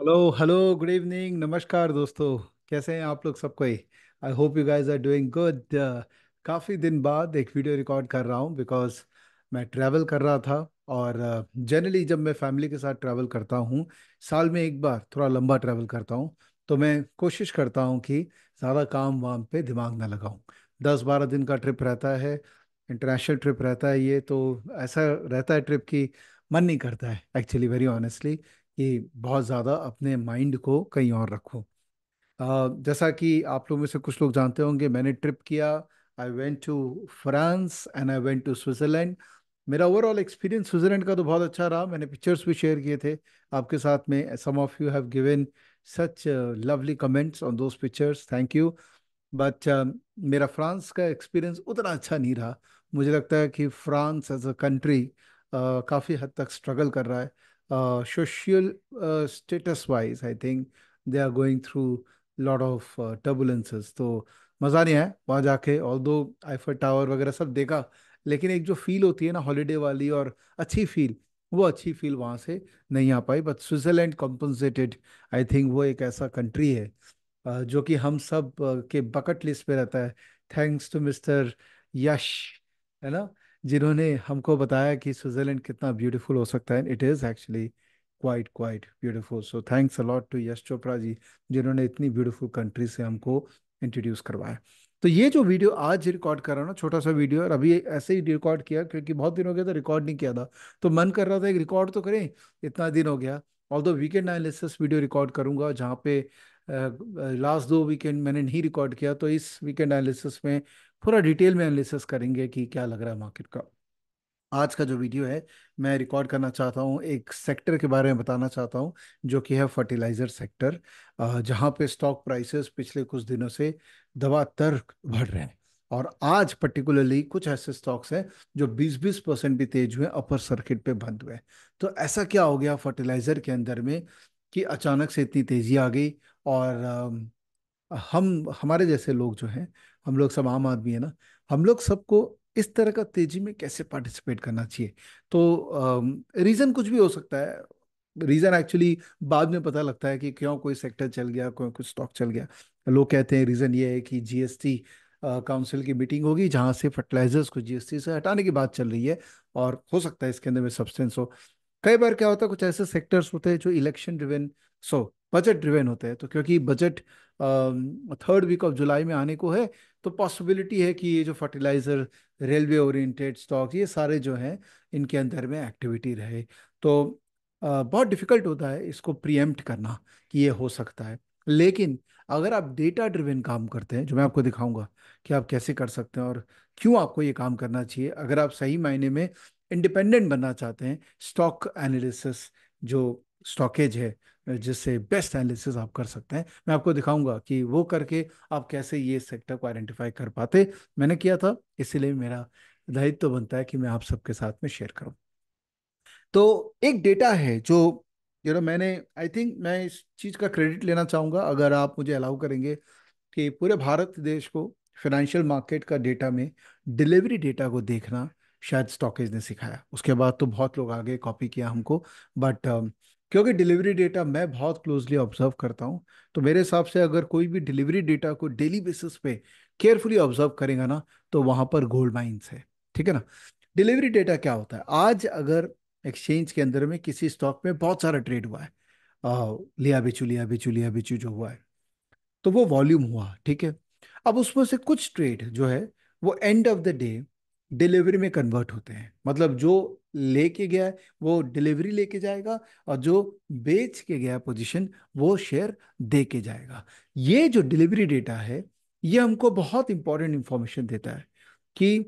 hello hello good evening नमस्कार दोस्तों कैसे हैं आप लोग सब कोई I hope you guys are doing good काफ़ी दिन बाद एक वीडियो रिकॉर्ड कर रहा हूँ बिकॉज मैं ट्रैवल कर रहा था और जनरली uh, जब मैं फैमिली के साथ ट्रैवल करता हूँ साल में एक बार थोड़ा लंबा ट्रैवल करता हूँ तो मैं कोशिश करता हूँ कि ज़्यादा काम वाम पे दिमाग ना लगाऊँ दस बारह दिन का ट्रिप रहता है इंटरनेशनल ट्रिप रहता है ये तो ऐसा रहता है ट्रिप की मन नहीं करता है एक्चुअली वेरी ऑनेस्टली कि बहुत ज़्यादा अपने माइंड को कहीं और रखो uh, जैसा कि आप लोगों में से कुछ लोग जानते होंगे मैंने ट्रिप किया I went to France and I went to Switzerland मेरा ओवरऑल एक्सपीरियंस स्विट्ज़रलैंड का तो बहुत अच्छा रहा मैंने पिक्चर्स भी शेयर किए थे आपके साथ में some of you have given such lovely comments on those pictures thank you but मेरा फ्रांस का एक्सपीरियंस उतना अच्छा नहीं रहा मुझे लगता है कि फ्रांस एज अ कंट्री काफ़ी हद तक स्ट्रगल कर रहा है uh, social uh, status wise i think they are going through a lot of uh, turbulences तो मज़ा नहीं आया वहाँ जाके ऑल दो आईफर टावर वगैरह सब देखा लेकिन एक जो फील होती है ना हॉलीडे वाली और अच्छी फील वो अच्छी फील वहाँ से नहीं आ पाई but Switzerland compensated I think वो एक ऐसा कंट्री है uh, जो कि हम सब uh, के बकेट लिस्ट पे रहता है थैंक्स टू मिस्टर यश है ना जिन्होंने हमको बताया कि स्विट्ज़रलैंड कितना ब्यूटीफुल हो सकता है it is actually quite quite beautiful so thanks a lot to Yash Chopra ji जिन्होंने इतनी ब्यूटीफुल कंट्री से हमको इंट्रोड्यूस करवाया तो ये जो वीडियो आज रिकॉर्ड कर रहा ना छोटा सा वीडियो और अभी ऐसे ही रिकॉर्ड किया क्योंकि बहुत दिन हो गया था रिकॉर्ड नहीं किया था तो मन कर रहा था एक रिकॉर्ड तो करें इतना दिन हो गया ऑल दो वीकेंड एनालिसिस वीडियो रिकॉर्ड करूंगा जहाँ पे लास्ट दो वीकेंड मैंने नहीं रिकॉर्ड किया तो इस वीकेंड एनालिसिस में पूरा डिटेल में एनालिसिस करेंगे कि क्या लग रहा है मार्केट का आज का जो वीडियो है मैं रिकॉर्ड करना चाहता हूँ एक सेक्टर के बारे में बताना चाहता हूँ जो कि है फर्टिलाइज़र सेक्टर जहाँ पे स्टॉक प्राइसेस पिछले कुछ दिनों से तर्क बढ़ रहे हैं और आज पर्टिकुलरली कुछ ऐसे स्टॉक्स हैं जो 20-20 परसेंट भी तेज हुए अपर सर्किट पे बंद हुए तो ऐसा क्या हो गया फर्टिलाइज़र के अंदर में कि अचानक से इतनी तेज़ी आ गई और हम हमारे जैसे लोग जो हैं हम लोग सब आम आदमी है ना हम लोग सबको इस तरह का तेजी में कैसे पार्टिसिपेट करना चाहिए तो रीज़न कुछ भी हो सकता है रीज़न एक्चुअली बाद में पता लगता है कि क्यों कोई सेक्टर चल गया क्यों कुछ स्टॉक चल गया लोग कहते हैं रीज़न ये है कि जीएसटी काउंसिल की मीटिंग होगी जहाँ से फर्टिलाइजर्स को जीएसटी से हटाने की बात चल रही है और हो सकता है इसके अंदर में सब्सटेंस हो कई बार क्या होता है कुछ ऐसे सेक्टर्स होते हैं जो election driven so budget driven होते हैं तो क्योंकि budget third week of July में आने को है तो पॉसिबिलिटी है कि ये जो फर्टिलाइज़र रेलवे ओरिएंटेड स्टॉक ये सारे जो हैं इनके अंदर में एक्टिविटी रहे तो आ, बहुत डिफ़िकल्ट होता है इसको प्रीएम्प्ट करना कि ये हो सकता है लेकिन अगर आप डेटा ड्रिवेन काम करते हैं जो मैं आपको दिखाऊंगा कि आप कैसे कर सकते हैं और क्यों आपको ये काम करना चाहिए अगर आप सही मायने में इंडिपेंडेंट बनना चाहते हैं स्टॉक एनालिसिस जो स्टॉकेज है जिससे बेस्ट एनालिसिस आप कर सकते हैं मैं आपको दिखाऊंगा कि वो करके आप कैसे ये सेक्टर को आइडेंटिफाई कर पाते मैंने किया था इसीलिए मेरा दायित्व तो बनता है कि मैं आप सबके साथ में शेयर करूं तो एक डेटा है जो यू नो मैंने आई थिंक मैं इस चीज़ का क्रेडिट लेना चाहूंगा अगर आप मुझे अलाउ करेंगे कि पूरे भारत देश को फाइनेंशियल मार्केट का डेटा में डिलीवरी डेटा को देखना शायद स्टॉकेज ने सिखाया उसके बाद तो बहुत लोग आगे कॉपी किया हमको बट क्योंकि डिलीवरी डेटा मैं बहुत क्लोजली ऑब्जर्व करता हूँ तो मेरे हिसाब से अगर कोई भी डिलीवरी डेटा को डेली बेसिस पे केयरफुली ऑब्जर्व करेगा ना तो वहां पर गोल्ड माइंस है ठीक है ना डिलीवरी डेटा क्या होता है आज अगर एक्सचेंज के अंदर में किसी स्टॉक में बहुत सारा ट्रेड हुआ है आ, लिया बेचू लिया बेचू लिया बेचू जो हुआ है तो वो वॉल्यूम हुआ ठीक है अब उसमें से कुछ ट्रेड जो है वो end of the day delivery में कन्वर्ट होते हैं मतलब जो लेके गया है वो डिलीवरी लेके जाएगा और जो बेच के गया पोजीशन वो शेयर दे के जाएगा ये जो डिलीवरी डेटा है ये हमको बहुत इंपॉर्टेंट इंफॉर्मेशन देता है कि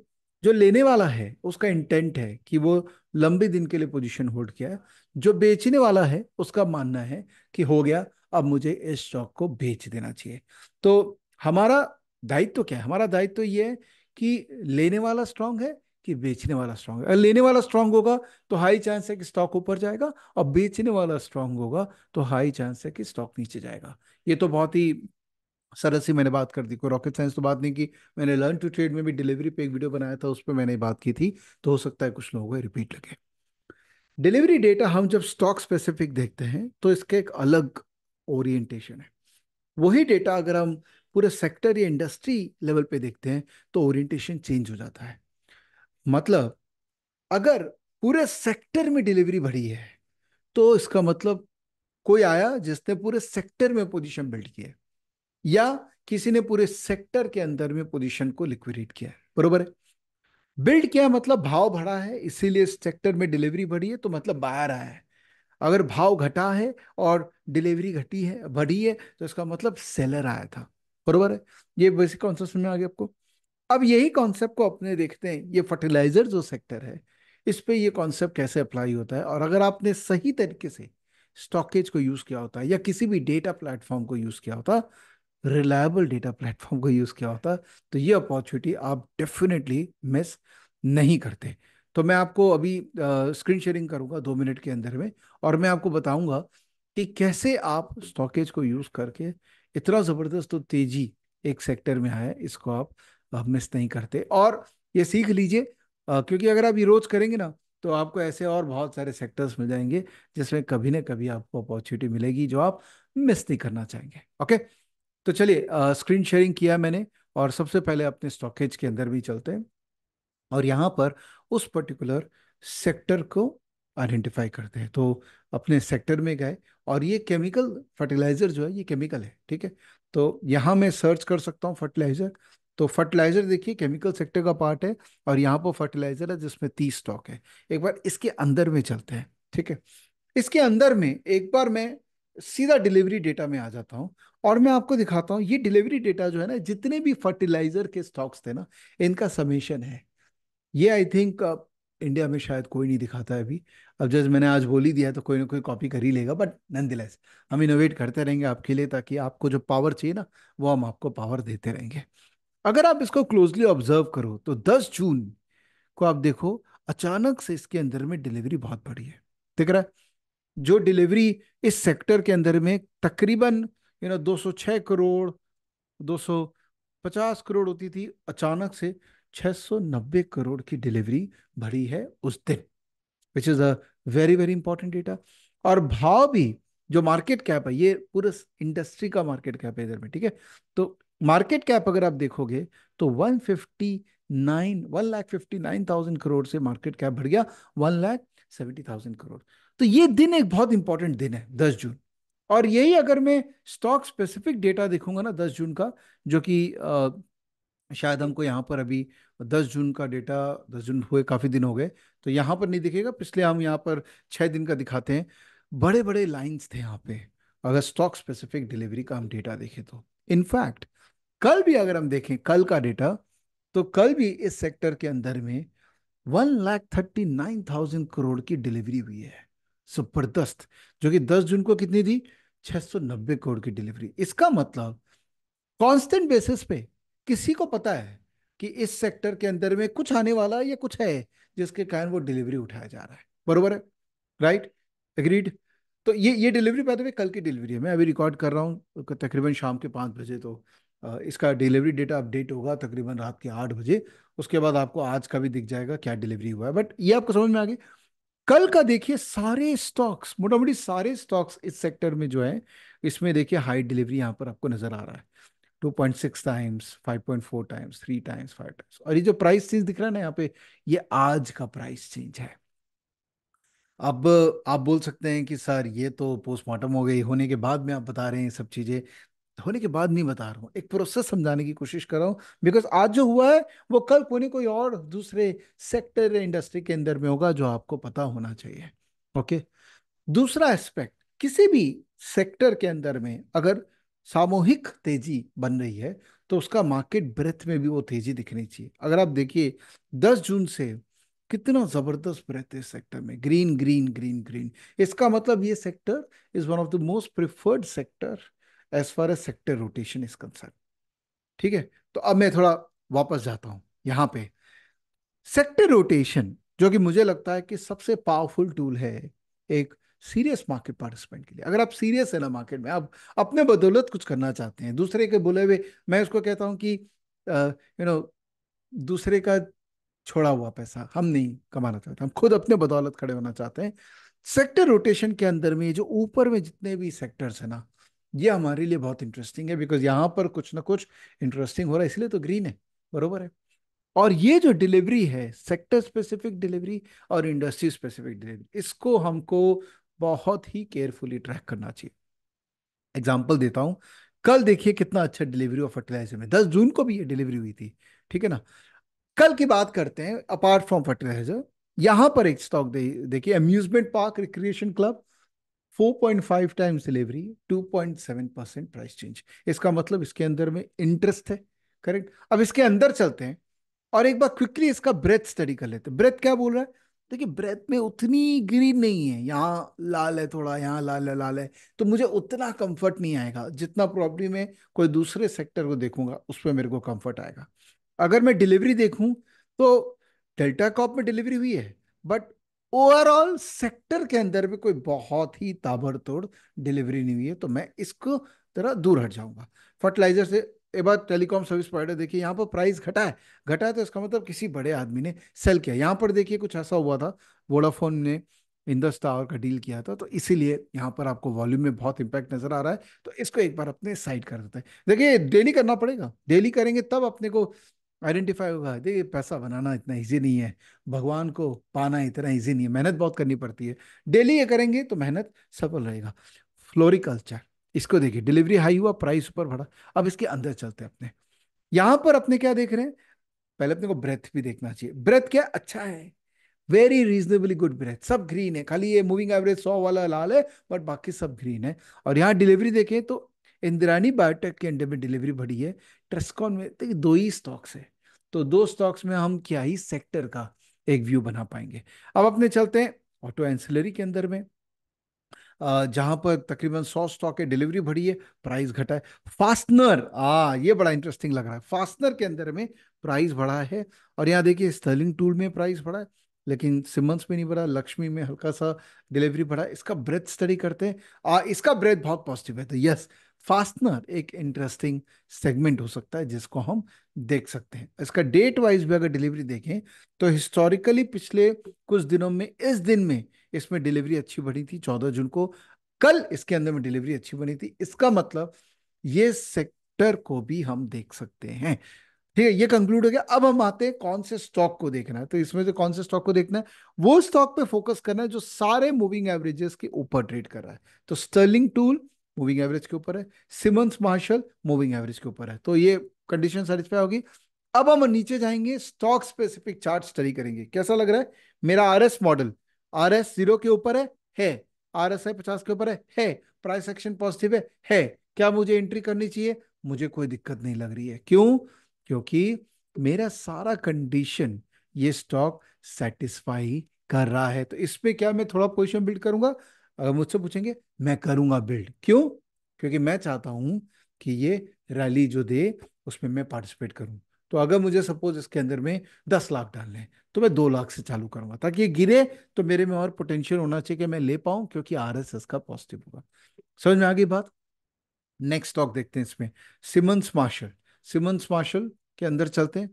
जो लेने वाला है उसका इंटेंट है कि वो लंबे दिन के लिए पोजीशन होल्ड किया है जो बेचने वाला है उसका मानना है कि हो गया अब मुझे इस स्टॉक को बेच देना चाहिए तो हमारा दायित्व तो क्या है हमारा दायित्व तो ये है कि लेने वाला स्ट्रांग है कि बेचने वाला स्ट्रांग है अगर लेने वाला स्ट्रांग होगा तो हाई चांस है कि स्टॉक ऊपर जाएगा और बेचने वाला स्ट्रांग होगा तो हाई चांस है कि स्टॉक नीचे जाएगा ये तो बहुत ही सरल सी मैंने बात कर दी कोई रॉकेट साइंस तो बात नहीं की मैंने लर्न टू ट्रेड में भी डिलीवरी पे एक वीडियो बनाया था उस पर मैंने बात की थी तो हो सकता है कुछ लोगों को रिपीट लगे डिलीवरी डेटा हम जब स्टॉक स्पेसिफिक देखते हैं तो इसके एक अलग ओरिएंटेशन है वही डेटा अगर हम पूरे सेक्टर या इंडस्ट्री लेवल पे देखते हैं तो ओरिएंटेशन चेंज हो जाता है मतलब अगर पूरे सेक्टर में डिलीवरी बढ़ी है तो इसका मतलब कोई आया जिसने पूरे सेक्टर में पोजीशन बिल्ड किया है या किसी ने पूरे सेक्टर के अंदर में पोजीशन को लिक्विडेट किया है बरोबर है बिल्ड किया मतलब भाव बढ़ा है इसीलिए सेक्टर में डिलीवरी बढ़ी है तो मतलब बाहर आया है अगर भाव घटा है और डिलीवरी घटी है बढ़ी है तो इसका मतलब सेलर आया था बरबर है ये बेसिक कॉन्सेप्ट में आ गया आपको अब यही कॉन्सेप्ट को अपने देखते हैं ये फर्टिलाइजर जो सेक्टर है इस पर यह कॉन्सेप्ट कैसे अप्लाई होता है और अगर आपने सही तरीके से स्टॉकेज को यूज़ किया होता या किसी भी डेटा प्लेटफॉर्म को यूज़ किया होता रिलायबल डेटा प्लेटफॉर्म को यूज़ किया होता तो ये अपॉर्चुनिटी आप डेफिनेटली मिस नहीं करते तो मैं आपको अभी स्क्रीन शेयरिंग करूंगा दो मिनट के अंदर में और मैं आपको बताऊंगा कि कैसे आप स्टॉकेज को यूज़ करके इतना ज़बरदस्त तो तेजी एक सेक्टर में है इसको आप मिस नहीं करते और ये सीख लीजिए क्योंकि अगर आप ये रोज़ करेंगे ना तो आपको ऐसे और बहुत सारे सेक्टर्स मिल जाएंगे जिसमें कभी ना कभी आपको अपॉर्चुनिटी मिलेगी जो आप मिस नहीं करना चाहेंगे ओके तो चलिए स्क्रीन शेयरिंग किया मैंने और सबसे पहले अपने स्टॉकेज के अंदर भी चलते हैं और यहाँ पर उस पर्टिकुलर सेक्टर को आइडेंटिफाई करते हैं तो अपने सेक्टर में गए और ये केमिकल फर्टिलाइज़र जो है ये केमिकल है ठीक है तो यहाँ मैं सर्च कर सकता हूँ फर्टिलाइज़र तो फर्टिलाइज़र देखिए केमिकल सेक्टर का पार्ट है और यहाँ पर फर्टिलाइज़र है जिसमें तीस स्टॉक है एक बार इसके अंदर में चलते हैं ठीक है इसके अंदर में एक बार मैं सीधा डिलीवरी डेटा में आ जाता हूँ और मैं आपको दिखाता हूँ ये डिलीवरी डेटा जो है ना जितने भी फर्टिलाइज़र के स्टॉक्स थे ना इनका समेशन है ये आई थिंक इंडिया में शायद कोई नहीं दिखाता है अभी अब जैसे मैंने आज बोल ही दिया तो कोई ना कोई कॉपी कर ही लेगा बट नंदिलेस हम इनोवेट करते रहेंगे आपके लिए ताकि आपको जो पावर चाहिए ना वो हम आपको पावर देते रहेंगे अगर आप इसको क्लोजली ऑब्जर्व करो तो दस जून को आप देखो अचानक से इसके अंदर में डिलीवरी बहुत बड़ी है दिख रहा है जो डिलीवरी इस सेक्टर के अंदर में तकरीबन यू नो 206 करोड़ 250 करोड़ होती थी अचानक से 690 करोड़ की डिलीवरी भरी है उस दिन which is a very very important data और भाव भी जो मार्केट कैप है ये पूरे इंडस्ट्री का मार्केट कैप है इधर में ठीक है तो मार्केट कैप अगर आप देखोगे तो 159 one lakh fifty nine thousand crore से मार्केट कैप बढ़ गया one lakh seventy thousand crore तो ये दिन एक बहुत इंपॉर्टेंट दिन है दस जून और यही अगर मैं स्टॉक स्पेसिफिक डेटा देखूंगा ना दस जून का जो कि शायद हमको यहाँ पर अभी दस जून का डेटा दस जून हुए काफ़ी दिन हो गए तो यहाँ पर नहीं दिखेगा पिछले हम यहाँ पर छः दिन का दिखाते हैं बड़े बड़े लाइंस थे यहाँ पे अगर स्टॉक स्पेसिफिक डिलीवरी का हम डेटा देखें तो इनफैक्ट कल भी अगर हम देखें कल का डेटा तो कल भी इस सेक्टर के अंदर में one lakh thirty nine thousand crore की डिलीवरी हुई है जबरदस्त जो कि दस जून को कितनी थी नब्बे करोड़ की डिलीवरी इसका मतलब कांस्टेंट बेसिस पे किसी को पता है कि इस सेक्टर के अंदर में कुछ आने वाला है या कुछ है जिसके कारण वो डिलीवरी उठाया जा रहा है बरोबर है राइट एग्रीड तो ये ये डिलीवरी पैदा कल की डिलीवरी है मैं अभी रिकॉर्ड कर रहा हूँ तकरीबन शाम के पाँच बजे तो इसका डिलीवरी डेटा अपडेट होगा तकरीबन रात के आठ बजे उसके बाद आपको आज का भी दिख जाएगा क्या डिलीवरी हुआ है बट ये आपको समझ में आ गई कल का देखिए सारे स्टॉक्स मोटा मोटी सारे स्टॉक्स इस सेक्टर में जो है इसमें देखिए हाई डिलीवरी यहाँ पर आपको नजर आ रहा है two point six times five point four times three times five times और ये जो प्राइस चेंज दिख रहा है ना यहाँ पे ये आज का प्राइस चेंज है अब आप बोल सकते हैं कि सर ये तो पोस्टमार्टम हो गई होने के बाद में आप बता रहे हैं सब चीज़ें होने के बाद नहीं बता रहा हूँ एक प्रोसेस समझाने की कोशिश कर रहा हूँ बिकॉज आज जो हुआ है वो कल कोई कोई और दूसरे सेक्टर या इंडस्ट्री के अंदर में होगा जो आपको पता होना चाहिए ओके दूसरा एस्पेक्ट किसी भी सेक्टर के अंदर में अगर सामूहिक तेजी बन रही है तो उसका मार्केट ब्रेथ में भी वो तेजी दिखनी चाहिए अगर आप देखिए 10 जून से कितना जबरदस्त ब्रेथ है सेक्टर में ग्रीन ग्रीन ग्रीन ग्रीन इसका मतलब ये sector is one of the most preferred sector as far as sector rotation is concern ठीक है तो अब मैं थोड़ा वापस जाता हूं यहाँ पे सेक्टर रोटेशन जो कि मुझे लगता है कि सबसे पावरफुल टूल है एक सीरियस मार्केट पार्टिसिपेंट के लिए अगर आप सीरियस है ना मार्केट में आप अपने बदौलत कुछ करना चाहते हैं दूसरे के बोले हुए मैं उसको कहता हूँ कि यू नो दूसरे का छोड़ा हुआ पैसा हम नहीं कमाना चाहते हम खुद अपने बदौलत खड़े होना चाहते हैं सेक्टर रोटेशन के अंदर में जो ऊपर में जितने भी सेक्टर्स है ना ये हमारे लिए बहुत इंटरेस्टिंग है बिकॉज यहाँ पर कुछ ना कुछ इंटरेस्टिंग हो रहा है इसलिए तो ग्रीन है बरोबर है और ये जो डिलीवरी है सेक्टर स्पेसिफिक डिलीवरी और इंडस्ट्री स्पेसिफिक डिलीवरी इसको हमको बहुत ही केयरफुली ट्रैक करना चाहिए एग्जाम्पल देता हूं कल देखिए कितना अच्छा डिलीवरी ऑफ फर्टिलाइजर में दस जून को भी ये डिलीवरी हुई थी ठीक है ना कल की बात करते हैं अपार्ट फ्रॉम फर्टिलाइजर यहां पर एक स्टॉक देखिए amusement park recreation club 4.5 times delivery 2.7 percent price change इसका मतलब इसके अंदर में इंटरेस्ट है करेक्ट अब इसके अंदर चलते हैं और एक बार क्विकली इसका ब्रेथ स्टडी कर लेते हैं ब्रेथ क्या बोल रहा है देखिए ब्रेथ में उतनी ग्रीन नहीं है यहाँ लाल है थोड़ा यहाँ लाल है लाल है तो मुझे उतना कंफर्ट नहीं आएगा जितना प्रॉब्लम में कोई दूसरे सेक्टर को देखूंगा उस पर मेरे को कंफर्ट आएगा अगर मैं डिलीवरी देखूं तो डेल्टा कॉप में डिलीवरी हुई है बट ओवरऑल सेक्टर के अंदर भी कोई बहुत ही ताबड़तोड़ डिलीवरी नहीं हुई है तो मैं इसको जरा दूर हट जाऊंगा फर्टिलाइजर से एक बार टेलीकॉम सर्विस प्रोवाइडर देखिए यहाँ पर प्राइस घटा है घटा है तो इसका मतलब किसी बड़े आदमी ने सेल किया यहाँ पर देखिए कुछ ऐसा हुआ था वोडाफोन ने इंदस टावर का डील किया था तो इसीलिए यहाँ पर आपको वॉल्यूम में बहुत इंपैक्ट नजर आ रहा है तो इसको एक बार अपने साइड कर देते हैं देखिए डेली करना पड़ेगा डेली करेंगे तब अपने को आइडेंटिफाई होगा देखिए पैसा बनाना इतना ईजी नहीं है भगवान को पाना इतना ईजी नहीं है मेहनत बहुत करनी पड़ती है डेली ये करेंगे तो मेहनत सफल रहेगा फ्लोरिकल्चर इसको देखिए डिलीवरी हाई हुआ प्राइस ऊपर बढ़ा अब इसके अंदर चलते हैं अपने यहां पर अपने क्या देख रहे हैं पहले अपने को ब्रेथ भी देखना चाहिए ब्रेथ क्या अच्छा है वेरी रीजनेबली गुड ब्रेथ सब ग्रीन है खाली ये मूविंग एवरेज सौ वाला लाल है बट बाकी सब ग्रीन है और यहाँ डिलीवरी देखें तो इंद्रानी बायोटेक के अंडे में डिलीवरी बढ़ी है ट्रस्कॉन में देखिए दो ही स्टॉक्स है तो दो स्टॉक्स में हम क्या ही सेक्टर का एक व्यू बना पाएंगे अब अपने चलते हैं ऑटो एंसिलरी के अंदर में जहां पर तकरीबन सौ स्टॉक है डिलीवरी बढ़ी है प्राइस घटा है फास्टनर आ हाँ, ये बड़ा इंटरेस्टिंग लग रहा है फास्टनर के अंदर में प्राइस बढ़ा है और यहाँ देखिए स्टर्लिंग टूल में प्राइस बढ़ा है लेकिन सिमंस में नहीं बढ़ा लक्ष्मी में हल्का सा डिलीवरी बढ़ा इसका ब्रेथ स्टडी करते हैं आ, इसका ब्रेथ बहुत पॉजिटिव है तो यस फास्टनर एक इंटरेस्टिंग सेगमेंट हो सकता है जिसको हम देख सकते हैं इसका डेट वाइज भी अगर डिलीवरी देखें तो हिस्टोरिकली पिछले कुछ दिनों में इस दिन में इसमें डिलीवरी अच्छी बनी थी चौदह जून को कल इसके अंदर में डिलीवरी अच्छी बनी थी इसका मतलब ये सेक्टर को भी हम देख सकते हैं ठीक है ये कंक्लूड हो गया अब हम आते हैं कौन से स्टॉक को देखना है तो इसमें से कौन से स्टॉक को देखना है वो स्टॉक पे फोकस करना है जो सारे मूविंग एवरेजेस के ऊपर ट्रेड कर रहा है तो स्टर्लिंग टूल मूविंग एवरेज के ऊपर है सिमंस मार्शल मूविंग एवरेज के ऊपर है तो ये कंडीशन सेटिस्फाई होगी अब हम नीचे जाएंगे स्टॉक स्पेसिफिक चार्ट स्टडी करेंगे कैसा लग रहा है मेरा R model R S zero के ऊपर है है आर एस आई पचास के ऊपर है है प्राइस एक्शन पॉजिटिव है है क्या मुझे एंट्री करनी चाहिए मुझे कोई दिक्कत नहीं लग रही है क्यों क्योंकि मेरा सारा कंडीशन ये स्टॉक सेटिस्फाई कर रहा है तो इसमें क्या मैं थोड़ा पोजिशन बिल्ड करूंगा अगर मुझसे पूछेंगे मैं करूंगा बिल्ड क्यों क्योंकि मैं चाहता हूं कि ये रैली जो दे उसमें मैं पार्टिसिपेट करूं तो अगर मुझे सपोज इसके अंदर में दस लाख डालने तो मैं दो लाख से चालू करूंगा ताकि ये गिरे तो मेरे में और पोटेंशियल होना चाहिए कि मैं ले पाऊं क्योंकि आर एस एस का पॉजिटिव होगा समझ में आ गई बात नेक्स्ट स्टॉक देखते हैं इसमें सिमंस मार्शल सिमंस मार्शल के अंदर चलते हैं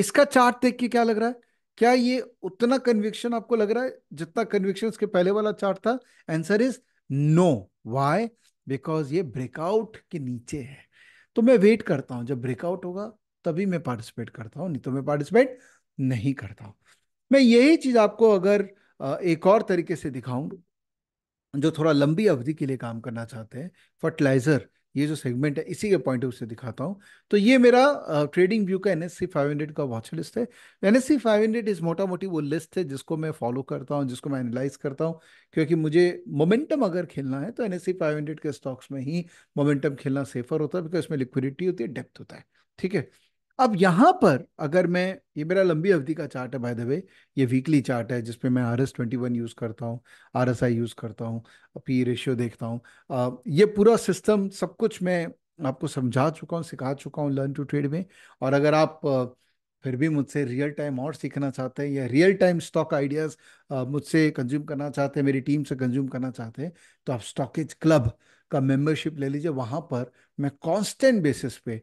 इसका चार्ट देख के क्या लग रहा है क्या ये उतना कन्विक्शन आपको लग रहा है जितना कन्विक्शन उसके पहले वाला चार्ट था answer is no why because ये ब्रेकआउट के नीचे है तो मैं वेट करता हूं जब ब्रेकआउट होगा तभी मैं पार्टिसिपेट करता हूँ नहीं तो मैं पार्टिसिपेट नहीं करता हूँ मैं यही चीज़ आपको अगर एक और तरीके से दिखाऊं जो थोड़ा लंबी अवधि के लिए काम करना चाहते हैं फर्टिलाइज़र ये जो सेगमेंट है इसी के पॉइंट ऑफ से दिखाता हूँ तो ये मेरा ट्रेडिंग व्यू का N S C five hundred का वॉच लिस्ट है एनएससी फाइव हंड्रेड इस मोटा मोटी वो लिस्ट है जिसको मैं फॉलो करता हूँ जिसको मैं एनालाइज करता हूँ क्योंकि मुझे मोमेंटम अगर खेलना है तो N S C five hundred के स्टॉक्स में ही मोमेंटम खेलना सेफर होता है बिकॉज इसमें लिक्विडिटी होती है डेप्थ होता है ठीक है अब यहाँ पर अगर मैं ये मेरा लंबी अवधि का चार्ट है बाय द वे ये वीकली चार्ट है जिसपे मैं R S twenty one use करता हूँ आर एस आई यूज़ करता हूँ पी रेशियो e देखता हूँ ये पूरा सिस्टम सब कुछ मैं आपको समझा चुका हूँ सिखा चुका हूँ लर्न टू ट्रेड में और अगर आप फिर भी मुझसे रियल टाइम और सीखना चाहते हैं या रियल टाइम स्टॉक आइडियाज़ मुझसे कंज्यूम करना चाहते हैं मेरी टीम से कंज्यूम करना चाहते हैं तो आप स्टॉकेज क्लब का मेंबरशिप ले लीजिए वहाँ पर मैं कांस्टेंट बेसिस पे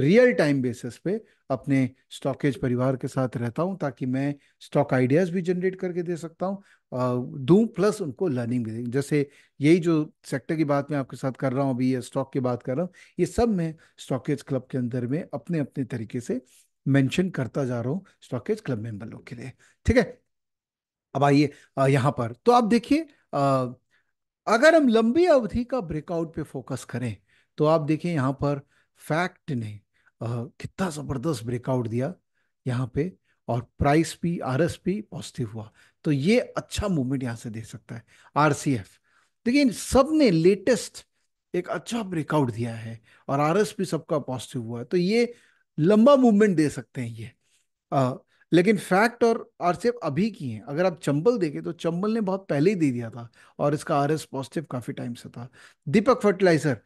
रियल टाइम बेसिस पे अपने स्टॉकेज परिवार के साथ रहता हूँ ताकि मैं स्टॉक आइडियाज़ भी जनरेट करके दे सकता हूँ दू प्लस उनको लर्निंग भी दें जैसे यही जो सेक्टर की बात मैं आपके साथ कर रहा हूँ अभी या स्टॉक की बात कर रहा हूँ ये सब मैं स्टॉकेज क्लब के अंदर में अपने अपने तरीके से मेंशन करता जा रहा हूँ स्टॉकेज क्लब मेंबर लोग के लिए ठीक है अब आइए यहाँ पर तो आप देखिए अगर हम लंबी अवधि का ब्रेकआउट पे फोकस करें तो आप देखिए यहाँ पर फैक्ट ने कितना ज़बरदस्त ब्रेकआउट दिया यहाँ पे और प्राइस भी आर भी पॉजिटिव हुआ तो ये अच्छा मूवमेंट यहाँ से दे सकता है आर सी देखिए सब ने लेटेस्ट एक अच्छा ब्रेकआउट दिया है और आर एस पी सबका पॉजिटिव हुआ है तो ये लंबा मूवमेंट दे सकते हैं ये आ, लेकिन फैक्ट और आर सी एफ अभी की हैं अगर आप चंबल देखें तो चंबल ने बहुत पहले ही दे दिया था और इसका आर एस पॉजिटिव काफ़ी टाइम से था दीपक फर्टिलाइजर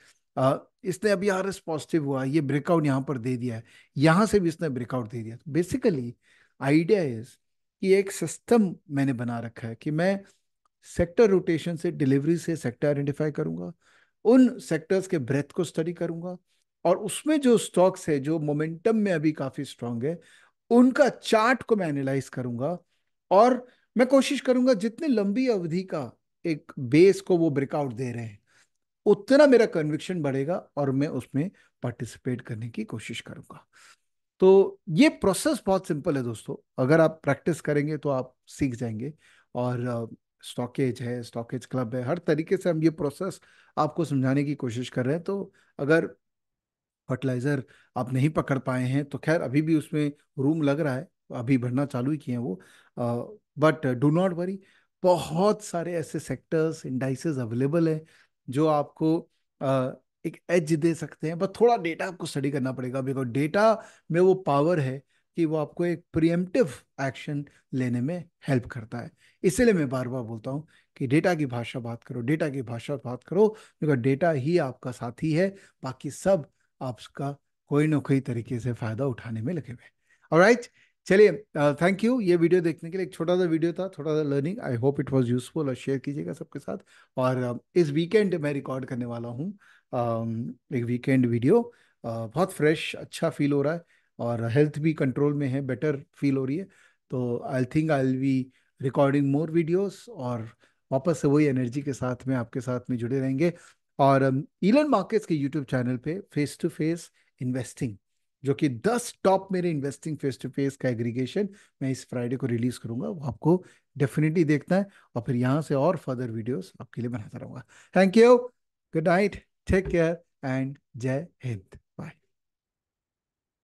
इसने अभी आर एस पॉजिटिव हुआ ये ब्रेकआउट यहाँ पर दे दिया है यहाँ से भी इसने ब्रेकआउट दे दिया बेसिकली आइडिया इज कि एक सिस्टम मैंने बना रखा है कि मैं सेक्टर रोटेशन से डिलीवरी से सेक्टर आइडेंटिफाई करूंगा उन सेक्टर्स के ब्रेथ को स्टडी करूंगा और उसमें जो स्टॉक्स है जो मोमेंटम में अभी काफ़ी स्ट्रांग है उनका चार्ट को मैं एनालाइज करूंगा और मैं कोशिश करूंगा जितने लंबी अवधि का एक बेस को वो ब्रेकआउट दे रहे हैं उतना मेरा कन्विक्शन बढ़ेगा और मैं उसमें पार्टिसिपेट करने की कोशिश करूंगा तो ये प्रोसेस बहुत सिंपल है दोस्तों अगर आप प्रैक्टिस करेंगे तो आप सीख जाएंगे और स्टॉकेज है स्टॉकेज क्लब है हर तरीके से हम ये प्रोसेस आपको समझाने की कोशिश कर रहे हैं तो अगर फर्टिलाइज़र आप नहीं पकड़ पाए हैं तो खैर अभी भी उसमें रूम लग रहा है अभी भरना चालू ही किए हैं वो बट डू नॉट वरी बहुत सारे ऐसे सेक्टर्स इंडाइसेस अवेलेबल हैं जो आपको आ, एक एज दे सकते हैं बस थोड़ा डेटा आपको स्टडी करना पड़ेगा बिकॉज डेटा में वो पावर है कि वो आपको एक प्रियमटिव एक्शन लेने में हेल्प करता है इसलिए मैं बार बार बोलता हूँ कि डेटा की भाषा बात करो डेटा की भाषा बात करो बिकॉज डेटा ही आपका साथी है बाकी सब आपका कोई ना कोई तरीके से फ़ायदा उठाने में लगे हुए राइट चलिए थैंक यू ये वीडियो देखने के लिए एक छोटा सा वीडियो था थोड़ा सा learning I hope it was useful और शेयर कीजिएगा सबके साथ और uh, इस वीकेंड मैं रिकॉर्ड करने वाला हूँ uh, एक वीकेंड वीडियो uh, बहुत फ्रेश अच्छा फील हो रहा है और हेल्थ भी कंट्रोल में है बेटर फील हो रही है तो I think I will be recording more videos और वापस से वही एनर्जी के साथ में आपके साथ में जुड़े रहेंगे और ईलन मार्केट्स के यूट्यूब चैनल पे फेस टू फेस इन्वेस्टिंग जो कि 10 टॉप मेरे इन्वेस्टिंग फेस टू फेस का एग्रीगेशन मैं इस फ्राइडे को रिलीज करूंगा वो आपको डेफिनेटली देखना है और फिर यहाँ से और फर्दर वीडियोस आपके लिए बनाता रहूंगा thank you good night take care and जय हिंद